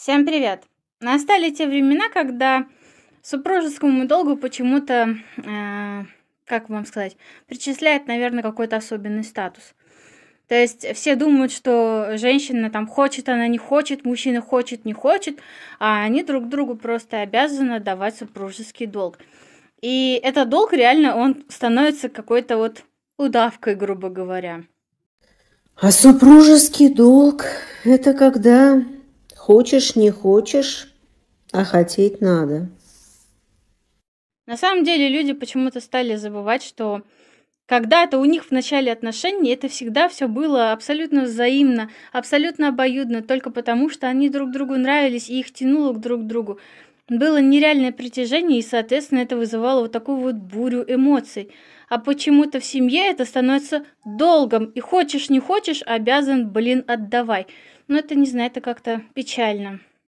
Всем привет! Настали те времена, когда супружескому долгу почему-то, э, как вам сказать, причисляет, наверное, какой-то особенный статус. То есть все думают, что женщина там хочет, она не хочет, мужчина хочет, не хочет, а они друг другу просто обязаны давать супружеский долг. И этот долг реально, он становится какой-то вот удавкой, грубо говоря. А супружеский долг – это когда Хочешь, не хочешь, а хотеть надо. На самом деле люди почему-то стали забывать, что когда-то у них в начале отношений это всегда все было абсолютно взаимно, абсолютно обоюдно, только потому что они друг другу нравились и их тянуло друг к другу. Было нереальное притяжение, и, соответственно, это вызывало вот такую вот бурю эмоций. А почему-то в семье это становится долгом, и хочешь не хочешь, обязан, блин, отдавай. Но это, не знаю, это как-то печально.